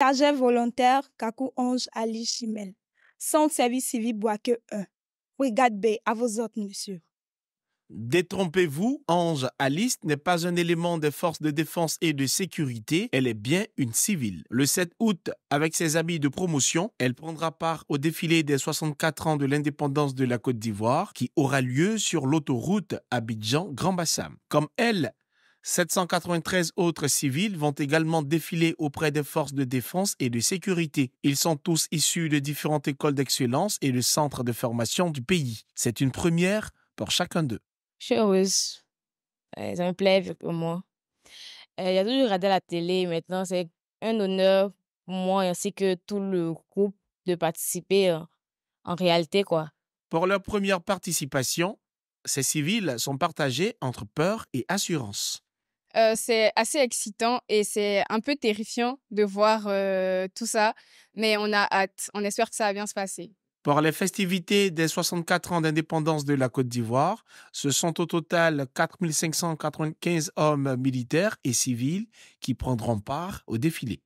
Stagiaire volontaire, Kakou Ange Ali Chimel. Centre service civil Boaké 1. Brigade B, à vos ordres, monsieur. Détrompez-vous, Ange Alice n'est pas un élément des forces de défense et de sécurité, elle est bien une civile. Le 7 août, avec ses habits de promotion, elle prendra part au défilé des 64 ans de l'indépendance de la Côte d'Ivoire qui aura lieu sur l'autoroute Abidjan-Grand Bassam. Comme elle, 793 autres civils vont également défiler auprès des forces de défense et de sécurité. Ils sont tous issus de différentes écoles d'excellence et de centres de formation du pays. C'est une première pour chacun d'eux. Je suis heureuse. Ça me plaît pour moi. Euh, a toujours regardé la télé. Maintenant, c'est un honneur moi ainsi que tout le groupe de participer euh, en réalité. quoi. Pour leur première participation, ces civils sont partagés entre peur et assurance c'est assez excitant et c'est un peu terrifiant de voir tout ça, mais on a hâte. On espère que ça va bien se passer. Pour les festivités des 64 ans d'indépendance de la Côte d'Ivoire, ce sont au total 4595 hommes militaires et civils qui prendront part au défilé.